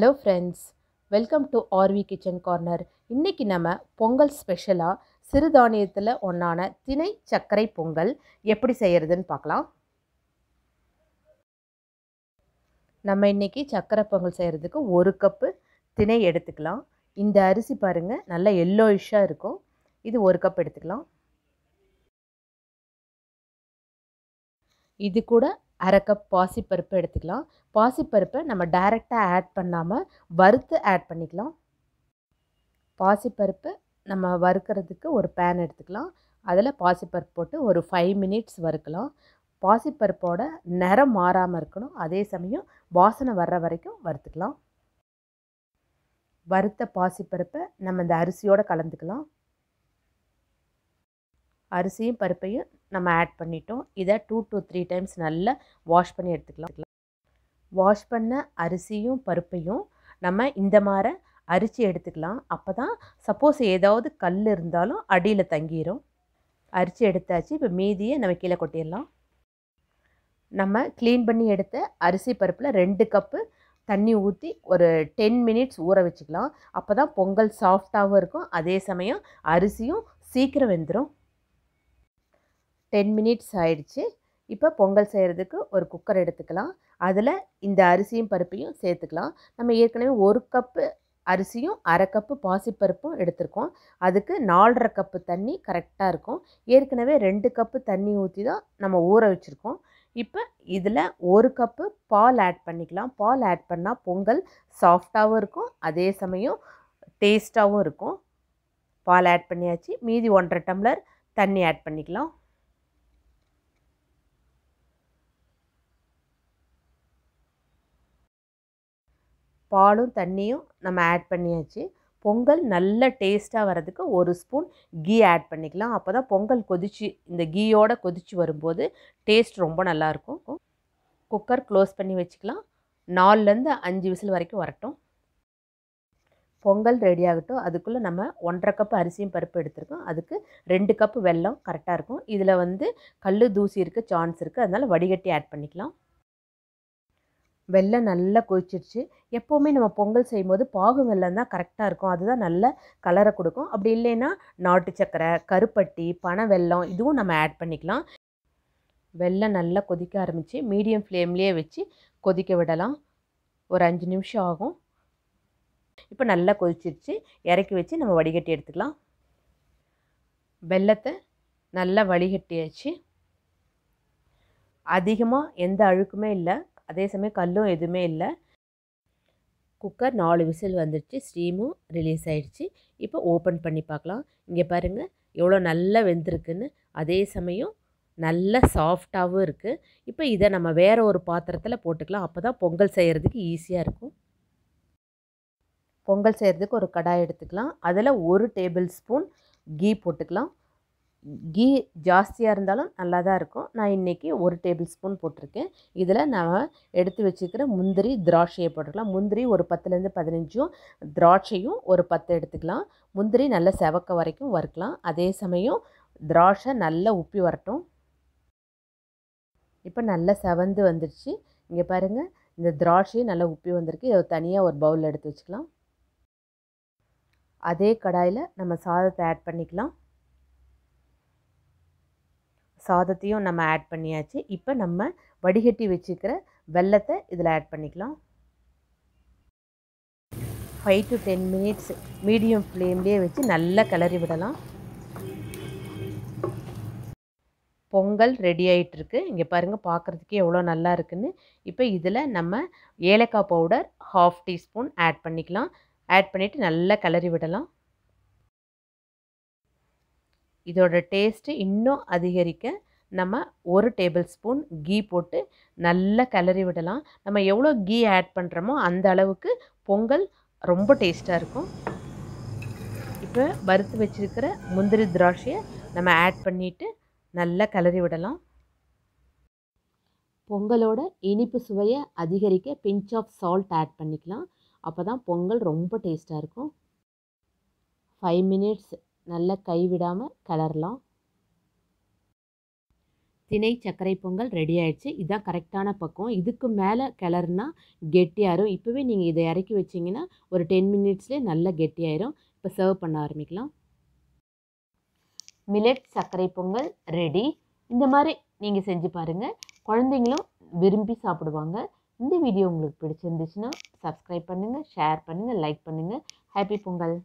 hello friends welcome to RV kitchen corner இன்றைக்கி நம்ம பொங்கல் ஸ்பெஷலாக சிறுதானியத்தில் ஒன்றான தினை சர்க்கரை பொங்கல் எப்படி செய்கிறதுன்னு பார்க்கலாம் நம்ம இன்றைக்கி சர்க்கரை பொங்கல் செய்கிறதுக்கு ஒரு கப்பு திணை எடுத்துக்கலாம் இந்த அரிசி பாருங்கள் நல்லா எல்லோயிஷாக இருக்கும் இது ஒரு கப் எடுத்துக்கலாம் இது கூட அரை கப் பாசிப்பருப்பு எடுத்துக்கலாம் பாசிப்பருப்பை நம்ம டைரெக்டாக ஆட் பண்ணாமல் வறுத்து ஆட் பண்ணிக்கலாம் பாசிப்பருப்பு நம்ம வறுக்கிறதுக்கு ஒரு பேன் எடுத்துக்கலாம் அதில் பாசிப்பருப்பு போட்டு ஒரு ஃபைவ் மினிட்ஸ் வறுக்கலாம் பாசிப்பருப்போட நிறம் மாறாமல் இருக்கணும் அதே சமயம் வாசனை வர்ற வரைக்கும் வறுத்துக்கலாம் வறுத்த பாசிப்பருப்பை நம்ம இந்த அரிசியோடு கலந்துக்கலாம் அரிசியும் பருப்பையும் நம்ம ஆட் பண்ணிட்டோம் இதை டூ டு த்ரீ டைம்ஸ் நல்லா வாஷ் பண்ணி எடுத்துக்கலாம் வாஷ் பண்ண அரிசியும் பருப்பையும் நம்ம இந்த மாதிரி அரிசி எடுத்துக்கலாம் அப்போ தான் சப்போஸ் ஏதாவது கல் இருந்தாலும் அடியில் தங்கிடும் அரிசி எடுத்தாச்சு இப்போ மீதியை நம்ம கீழே கொட்டிடலாம் நம்ம க்ளீன் பண்ணி எடுத்த அரிசி பருப்பில் ரெண்டு கப்பு தண்ணி ஊற்றி ஒரு டென் மினிட்ஸ் ஊற வச்சுக்கலாம் அப்போ தான் பொங்கல் சாஃப்டாகவும் இருக்கும் அதே சமயம் அரிசியும் சீக்கிரம் வெந்துடும் டென் மினிட்ஸ் ஆயிடுச்சு இப்போ பொங்கல் செய்கிறதுக்கு ஒரு குக்கர் எடுத்துக்கலாம் அதில் இந்த அரிசியும் பருப்பையும் சேர்த்துக்கலாம் நம்ம ஏற்கனவே ஒரு கப்பு அரிசியும் அரை கப்பு பாசிப்பருப்பும் எடுத்திருக்கோம் அதுக்கு நாலரை கப்பு தண்ணி கரெக்டாக இருக்கும் ஏற்கனவே ரெண்டு கப்பு தண்ணி ஊற்றி தான் நம்ம ஊற வச்சுருக்கோம் இப்போ இதில் ஒரு கப்பு பால் ஆட் பண்ணிக்கலாம் பால் ஆட் பண்ணால் பொங்கல் சாஃப்டாகவும் இருக்கும் அதே சமயம் டேஸ்ட்டாகவும் இருக்கும் பால் ஆட் பண்ணியாச்சு மீதி ஒன்றரை டம்ளர் தண்ணி ஆட் பண்ணிக்கலாம் பாலும் தண்ணியும் நம்ம ஆட் பண்ணியாச்சு பொங்கல் நல்ல டேஸ்ட்டாக வரதுக்கு ஒரு ஸ்பூன் கீ ஆட் பண்ணிக்கலாம் அப்போ தான் பொங்கல் கொதிச்சு இந்த கீயோடு கொதிச்சு வரும்போது டேஸ்ட் ரொம்ப நல்லாயிருக்கும் குக்கர் க்ளோஸ் பண்ணி வச்சுக்கலாம் நாலுலேருந்து அஞ்சு விசில் வரைக்கும் வரட்டும் பொங்கல் ரெடி ஆகட்டும் அதுக்குள்ளே நம்ம ஒன்றரை கப் அரிசியும் பருப்பு எடுத்திருக்கோம் அதுக்கு ரெண்டு கப் வெல்லம் கரெக்டாக இருக்கும் இதில் வந்து கல் தூசி இருக்க சான்ஸ் இருக்குது அதனால் வடிகட்டி ஆட் பண்ணிக்கலாம் வெள்ளம் நல்லா கொதிச்சிருச்சு எப்போவுமே நம்ம பொங்கல் செய்யும்போது பாகு வெள்ளம் தான் கரெக்டாக இருக்கும் அதுதான் நல்ல கலரை கொடுக்கும் அப்படி இல்லைன்னா நாட்டு சக்கரை கருப்பட்டி பனை வெள்ளம் இதுவும் நம்ம ஆட் பண்ணிக்கலாம் வெள்ளம் நல்லா கொதிக்க ஆரம்பித்து மீடியம் ஃப்ளேம்லேயே வச்சு கொதிக்க விடலாம் ஒரு அஞ்சு நிமிஷம் ஆகும் இப்போ நல்லா கொதிச்சிருச்சு இறக்கி வச்சு நம்ம வடிகட்டி எடுத்துக்கலாம் வெள்ளத்தை நல்லா வடிகட்டியாச்சு அதிகமாக எந்த அழுக்குமே இல்லை அதே சமயம் கல்லும் எதுவுமே இல்லை குக்கர் நாலு விசில் வந்துடுச்சு ஸ்டீமும் ரிலீஸ் ஆகிடுச்சு இப்போ ஓப்பன் பண்ணி பார்க்கலாம் இங்கே பாருங்கள் எவ்வளோ நல்லா வெந்திருக்குன்னு அதே சமயம் நல்ல சாஃப்டாகவும் இருக்குது இப்போ இதை நம்ம வேறு ஒரு பாத்திரத்தில் போட்டுக்கலாம் அப்போ தான் பொங்கல் செய்கிறதுக்கு ஈஸியாக இருக்கும் பொங்கல் செய்கிறதுக்கு ஒரு கடாய் எடுத்துக்கலாம் அதில் ஒரு டேபிள் ஸ்பூன் கீ போட்டுக்கலாம் கீ ஜாஸ்தியாக இருந்தாலும் நல்லா தான் இருக்கும் நான் இன்றைக்கி ஒரு டேபிள் ஸ்பூன் போட்டிருக்கேன் இதில் நான் எடுத்து வச்சுக்கிற முந்திரி திராட்சையை போட்டுக்கலாம் முந்திரி ஒரு பத்துலேருந்து பதினஞ்சும் திராட்சையும் ஒரு பத்து எடுத்துக்கலாம் முந்திரி நல்லா செவக்க வரைக்கும் வறுக்கலாம் அதே சமயம் திராட்சை நல்லா உப்பி வரட்டும் இப்போ நல்லா செவந்து வந்துடுச்சு இங்கே பாருங்கள் இந்த திராட்சையும் நல்லா உப்பி வந்திருக்கு இதை தனியாக ஒரு பவுலில் எடுத்து வச்சுக்கலாம் அதே கடாயில் நம்ம சாதத்தை ஆட் பண்ணிக்கலாம் சாதத்தையும் நம்ம ஆட் பண்ணியாச்சு இப்போ நம்ம வடிகட்டி வச்சுக்கிற வெள்ளத்தை இதில் ஆட் பண்ணிக்கலாம் five to ten minutes medium ஃப்ளேம்லேயே வச்சு நல்லா கிளறி விடலாம் பொங்கல் ரெடி ஆகிட்டுருக்கு இங்கே பாருங்கள் பார்க்குறதுக்கே எவ்வளோ நல்லா இருக்குன்னு இப்போ இதில் நம்ம ஏலக்காய் பவுடர் ஹாஃப் டீஸ்பூன் ஆட் பண்ணிக்கலாம் ஆட் பண்ணிவிட்டு நல்லா கிளறி விடலாம் இதோட டேஸ்ட்டு இன்னும் அதிகரிக்க நம்ம ஒரு டேபிள் ஸ்பூன் கீ போட்டு நல்லா கிளறி விடலாம் நம்ம எவ்வளோ கீ ஆட் பண்ணுறோமோ அந்த அளவுக்கு பொங்கல் ரொம்ப டேஸ்ட்டாக இருக்கும் இப்போ வறுத்து வச்சுருக்கிற முந்திரி திராட்சையை நம்ம ஆட் பண்ணிவிட்டு நல்லா கிளறி விடலாம் பொங்கலோட இனிப்பு சுவையை அதிகரிக்க பிஞ்ச் ஆஃப் சால்ட் ஆட் பண்ணிக்கலாம் அப்போ தான் பொங்கல் ரொம்ப டேஸ்ட்டாக இருக்கும் ஃபைவ் மினிட்ஸ் நல்லா கைவிடாமல் கலரலாம் தினை சர்க்கரை பொங்கல் ரெடி ஆயிடுச்சு இதுதான் கரெக்டான பக்கம் இதுக்கு மேலே கிளறுனா கெட்டியாயிரும் இப்போவே நீங்கள் இதை இறக்கி வச்சிங்கன்னா ஒரு டென் மினிட்ஸ்லேயே நல்லா கெட்டியாயிரும் இப்போ சர்வ் பண்ண ஆரம்பிக்கலாம் மிலட் சர்க்கரை பொங்கல் ரெடி இந்த மாதிரி நீங்கள் செஞ்சு பாருங்கள் குழந்தைங்களும் விரும்பி சாப்பிடுவாங்க இந்த வீடியோ உங்களுக்கு பிடிச்சிருந்துச்சுன்னா சப்ஸ்கிரைப் பண்ணுங்கள் ஷேர் பண்ணுங்கள் லைக் பண்ணுங்கள் ஹாப்பி பொங்கல்